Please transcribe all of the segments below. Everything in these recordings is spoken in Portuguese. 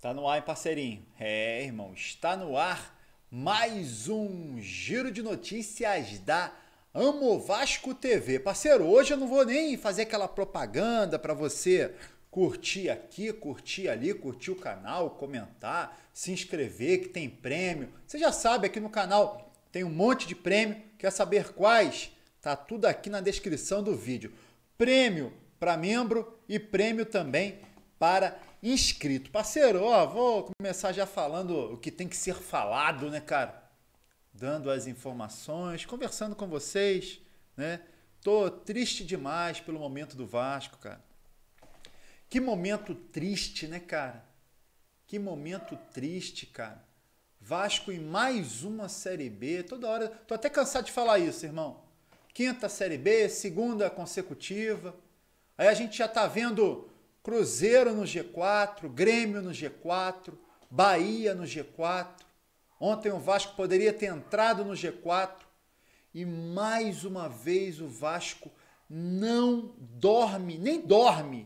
Tá no ar, hein, parceirinho? É, irmão, está no ar mais um giro de notícias da Amo Vasco TV. Parceiro, hoje eu não vou nem fazer aquela propaganda para você curtir aqui, curtir ali, curtir o canal, comentar, se inscrever que tem prêmio. Você já sabe aqui no canal tem um monte de prêmio. Quer saber quais? Tá tudo aqui na descrição do vídeo. Prêmio para membro e prêmio também para inscrito. Parceiro, ó, vou começar já falando o que tem que ser falado, né, cara? Dando as informações, conversando com vocês, né? Tô triste demais pelo momento do Vasco, cara. Que momento triste, né, cara? Que momento triste, cara. Vasco em mais uma Série B. Toda hora. Tô até cansado de falar isso, irmão. Quinta Série B, segunda consecutiva. Aí a gente já tá vendo Cruzeiro no G4, Grêmio no G4, Bahia no G4. Ontem o Vasco poderia ter entrado no G4. E mais uma vez o Vasco não dorme, nem dorme.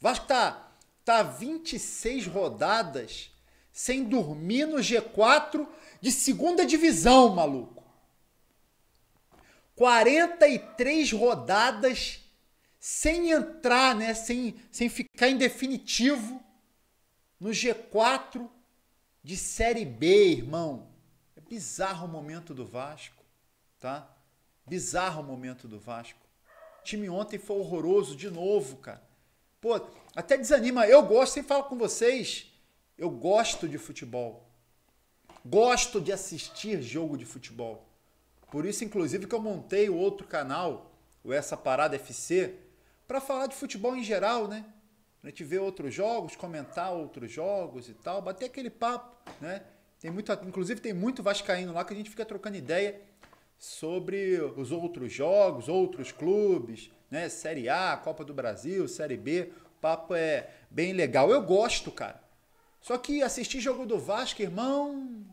O Vasco tá, tá 26 rodadas sem dormir no G4 de segunda divisão, maluco. 43 rodadas sem entrar, né? Sem, sem ficar em definitivo no G4 de Série B, irmão. É bizarro o momento do Vasco, tá? Bizarro o momento do Vasco. O time ontem foi horroroso de novo, cara. Pô, até desanima. Eu gosto, sempre falo com vocês. Eu gosto de futebol. Gosto de assistir jogo de futebol. Por isso, inclusive, que eu montei o outro canal, o Essa Parada FC, para falar de futebol em geral, né? A gente ver outros jogos, comentar outros jogos e tal, bater aquele papo, né? Tem muito, inclusive tem muito vascaíno lá que a gente fica trocando ideia sobre os outros jogos, outros clubes, né? Série A, Copa do Brasil, Série B. O papo é bem legal. Eu gosto, cara. Só que assistir jogo do Vasco, irmão,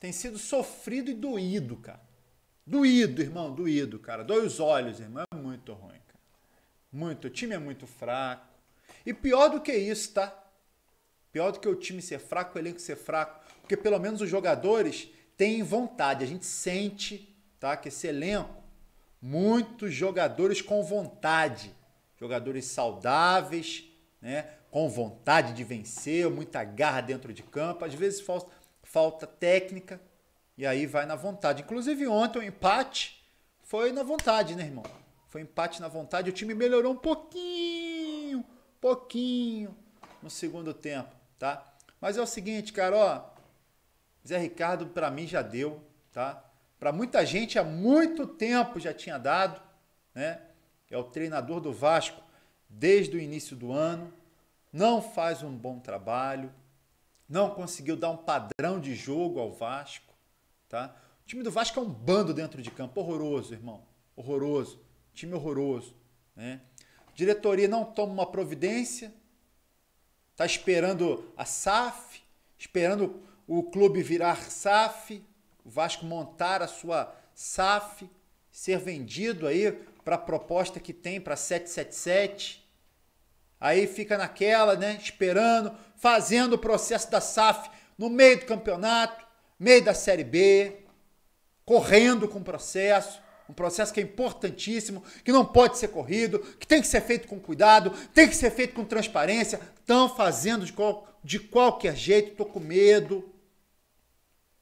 tem sido sofrido e doído, cara. Doído, irmão, doído, cara. Dói os olhos, irmão. É muito ruim, cara. Muito. O time é muito fraco. E pior do que isso, tá? Pior do que o time ser fraco, o elenco ser fraco. Porque pelo menos os jogadores têm vontade. A gente sente, tá? Que esse elenco, muitos jogadores com vontade. Jogadores saudáveis, né? com vontade de vencer, muita garra dentro de campo, às vezes falta, falta técnica e aí vai na vontade. Inclusive ontem o empate foi na vontade, né, irmão? Foi empate na vontade, o time melhorou um pouquinho, pouquinho no segundo tempo, tá? Mas é o seguinte, cara, ó, Zé Ricardo para mim já deu, tá? Para muita gente há muito tempo já tinha dado, né? É o treinador do Vasco desde o início do ano, não faz um bom trabalho, não conseguiu dar um padrão de jogo ao Vasco. Tá? O time do Vasco é um bando dentro de campo, horroroso, irmão. Horroroso. Time horroroso. Né? Diretoria não toma uma providência, está esperando a SAF, esperando o clube virar SAF, o Vasco montar a sua SAF, ser vendido aí para a proposta que tem para 777. Aí fica naquela, né? Esperando, fazendo o processo da SAF no meio do campeonato, meio da Série B, correndo com o processo. Um processo que é importantíssimo, que não pode ser corrido, que tem que ser feito com cuidado, tem que ser feito com transparência. Estão fazendo de, qual, de qualquer jeito, tô com medo.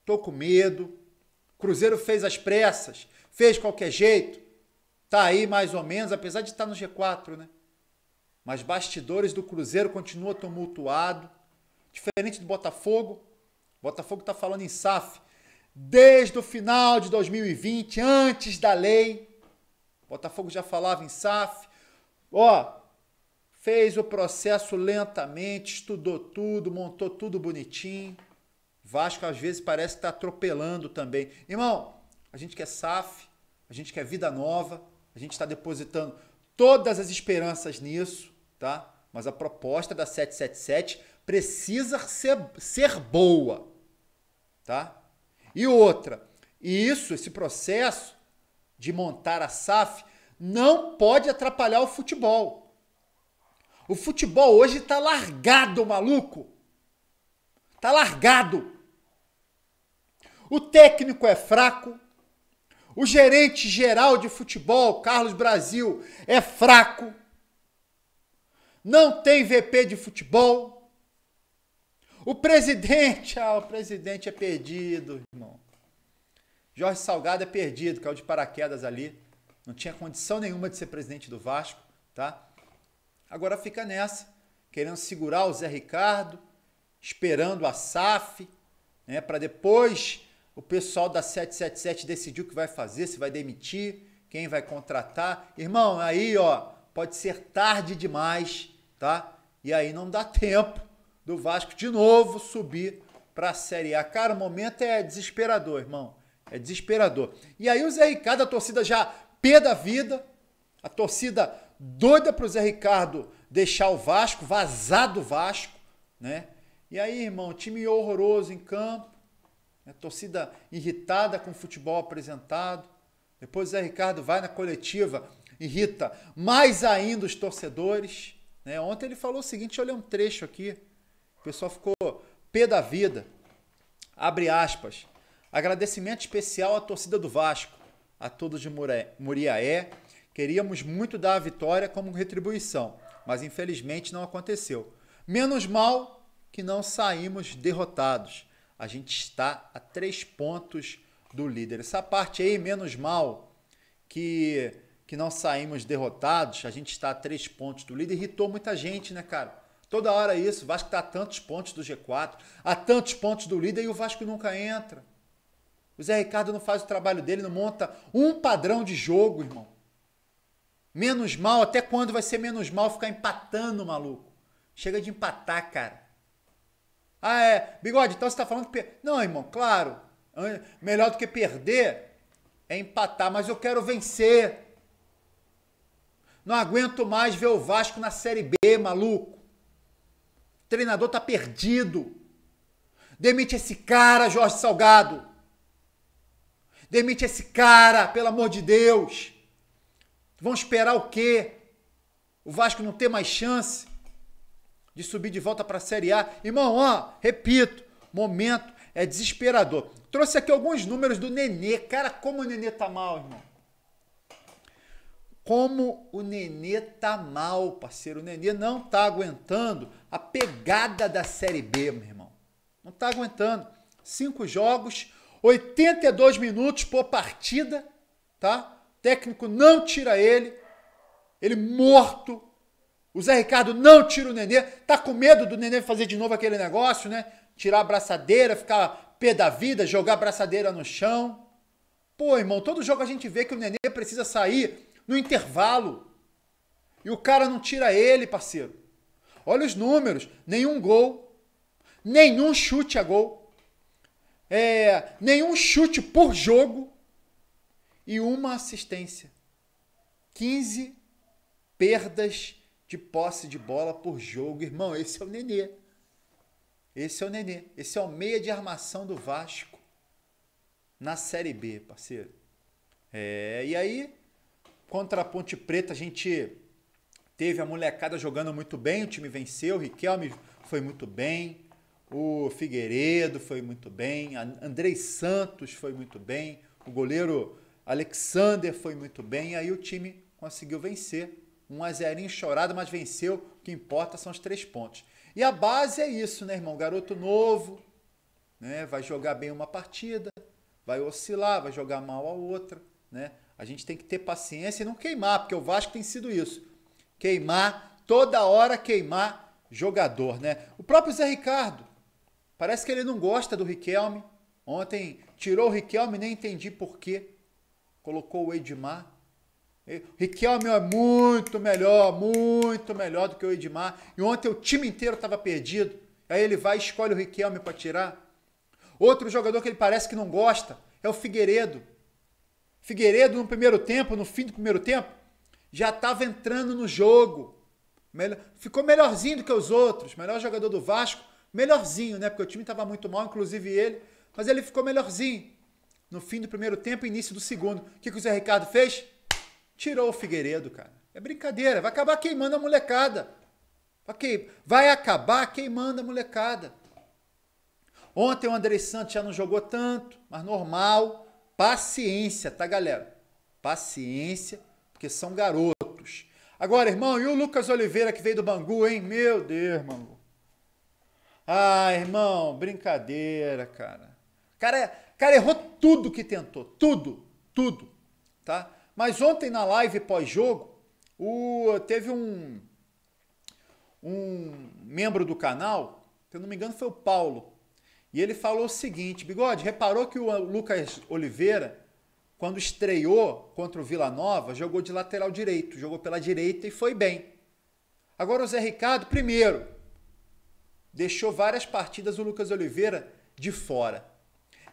Tô com medo. Cruzeiro fez as pressas, fez qualquer jeito. Tá aí mais ou menos, apesar de estar tá no G4, né? mas bastidores do Cruzeiro continua tumultuado. Diferente do Botafogo, Botafogo está falando em SAF desde o final de 2020, antes da lei. Botafogo já falava em SAF. Ó, fez o processo lentamente, estudou tudo, montou tudo bonitinho. Vasco às vezes parece que está atropelando também. Irmão, a gente quer SAF, a gente quer vida nova, a gente está depositando todas as esperanças nisso, tá? Mas a proposta da 777 precisa ser, ser boa, tá? E outra, e isso, esse processo de montar a SAF não pode atrapalhar o futebol. O futebol hoje está largado, maluco. Tá largado. O técnico é fraco, o gerente geral de futebol, Carlos Brasil, é fraco. Não tem VP de futebol. O presidente, ah, o presidente é perdido, irmão. Jorge Salgado é perdido, caiu de paraquedas ali. Não tinha condição nenhuma de ser presidente do Vasco, tá? Agora fica nessa, querendo segurar o Zé Ricardo, esperando a SAF, né, para depois o pessoal da 777 decidiu o que vai fazer, se vai demitir, quem vai contratar. Irmão, aí, ó, pode ser tarde demais, tá? E aí não dá tempo do Vasco de novo subir para a Série A. Cara, o momento é desesperador, irmão. É desesperador. E aí o Zé Ricardo, a torcida já pé da vida, a torcida doida para o Zé Ricardo deixar o Vasco, vazar do Vasco, né? E aí, irmão, time horroroso em campo, a né? torcida irritada com o futebol apresentado. Depois o Zé Ricardo vai na coletiva, irrita mais ainda os torcedores. Né? Ontem ele falou o seguinte: olha um trecho aqui. O pessoal ficou pé da vida. Abre aspas. Agradecimento especial à torcida do Vasco, a todos de Muriaé. Queríamos muito dar a vitória como retribuição, mas infelizmente não aconteceu. Menos mal que não saímos derrotados. A gente está a três pontos do líder. Essa parte aí, menos mal que, que não saímos derrotados, a gente está a três pontos do líder. Irritou muita gente, né, cara? Toda hora isso. O Vasco está a tantos pontos do G4, a tantos pontos do líder e o Vasco nunca entra. O Zé Ricardo não faz o trabalho dele, não monta um padrão de jogo, irmão. Menos mal, até quando vai ser menos mal ficar empatando, maluco? Chega de empatar, cara. Ah, é. Bigode, então você está falando que. Não, irmão, claro. Melhor do que perder é empatar, mas eu quero vencer. Não aguento mais ver o Vasco na Série B, maluco. O treinador tá perdido. Demite esse cara, Jorge Salgado. Demite esse cara, pelo amor de Deus. Vão esperar o quê? O Vasco não ter mais chance? de subir de volta para a Série A. Irmão, ó, repito, momento é desesperador. Trouxe aqui alguns números do Nenê. Cara, como o Nenê tá mal, irmão. Como o Nenê tá mal, parceiro. O Nenê não tá aguentando a pegada da Série B, meu irmão. Não tá aguentando. Cinco jogos, 82 minutos por partida, tá? O técnico não tira ele. Ele morto, o Zé Ricardo não tira o Nenê, tá com medo do Nenê fazer de novo aquele negócio, né? Tirar a braçadeira, ficar pé da vida, jogar a braçadeira no chão. Pô, irmão, todo jogo a gente vê que o Nenê precisa sair no intervalo. E o cara não tira ele, parceiro. Olha os números, nenhum gol, nenhum chute a gol. É, nenhum chute por jogo e uma assistência. 15 perdas de posse de bola por jogo. Irmão, esse é o Nenê. Esse é o Nenê. Esse é o meia de armação do Vasco na Série B, parceiro. É, e aí, contra a Ponte Preta, a gente teve a molecada jogando muito bem, o time venceu, o Riquelme foi muito bem, o Figueiredo foi muito bem, Andrei Santos foi muito bem, o goleiro Alexander foi muito bem, e aí o time conseguiu vencer um a 0 chorado, mas venceu. O que importa são os três pontos. E a base é isso, né, irmão? Garoto novo, né? Vai jogar bem uma partida, vai oscilar, vai jogar mal a outra, né? A gente tem que ter paciência e não queimar, porque o Vasco tem sido isso. Queimar, toda hora queimar jogador, né? O próprio Zé Ricardo, parece que ele não gosta do Riquelme. Ontem tirou o Riquelme, nem entendi por quê. Colocou o Edmar. Riquelme é muito melhor, muito melhor do que o Edmar. E ontem o time inteiro estava perdido. Aí ele vai e escolhe o Riquelme para tirar. Outro jogador que ele parece que não gosta é o Figueiredo. Figueiredo no primeiro tempo, no fim do primeiro tempo, já estava entrando no jogo. ficou melhorzinho do que os outros. Melhor jogador do Vasco, melhorzinho, né? Porque o time estava muito mal, inclusive ele. Mas ele ficou melhorzinho no fim do primeiro tempo e início do segundo. O que, que o Zé Ricardo fez? Tirou o Figueiredo, cara. É brincadeira, vai acabar queimando a molecada. Ok, vai acabar queimando a molecada. Ontem o André Santos já não jogou tanto, mas normal. Paciência, tá, galera? Paciência, porque são garotos. Agora, irmão, e o Lucas Oliveira que veio do Bangu, hein? Meu Deus, mano Ah, irmão, brincadeira, cara. Cara, cara errou tudo que tentou, tudo, tudo, tá? Mas ontem na live pós-jogo, teve um, um membro do canal, se eu não me engano foi o Paulo, e ele falou o seguinte: Bigode, reparou que o Lucas Oliveira, quando estreou contra o Vila Nova, jogou de lateral direito, jogou pela direita e foi bem. Agora o Zé Ricardo, primeiro, deixou várias partidas o Lucas Oliveira de fora.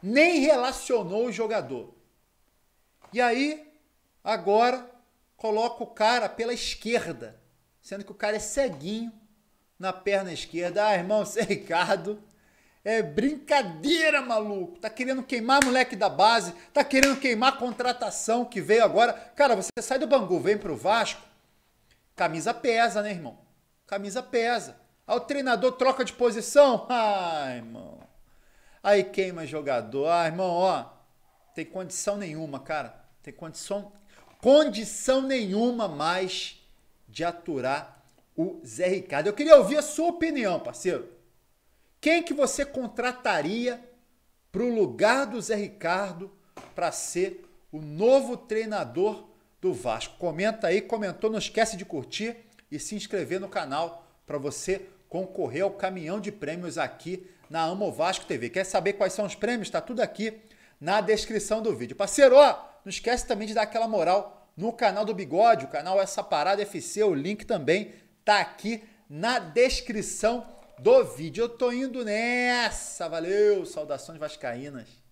Nem relacionou o jogador. E aí Agora coloca o cara pela esquerda, sendo que o cara é ceguinho na perna esquerda. Ah, irmão, você é Ricardo. É brincadeira, maluco. Tá querendo queimar moleque da base, tá querendo queimar contratação que veio agora. Cara, você sai do Bangu, vem pro Vasco. Camisa pesa, né, irmão? Camisa pesa. Aí o treinador troca de posição. Ah, irmão. Aí queima jogador. Ah, irmão, ó. Tem condição nenhuma, cara. Tem condição condição nenhuma mais de aturar o Zé Ricardo. Eu queria ouvir a sua opinião, parceiro. Quem que você contrataria para o lugar do Zé Ricardo para ser o novo treinador do Vasco? Comenta aí, comentou, não esquece de curtir e se inscrever no canal para você concorrer ao caminhão de prêmios aqui na Amo Vasco TV. Quer saber quais são os prêmios? Está tudo aqui na descrição do vídeo. Parceiro, ó, não esquece também de dar aquela moral no canal do Bigode, o canal Essa Parada FC, o link também tá aqui na descrição do vídeo. Eu tô indo nessa, valeu, saudações vascaínas.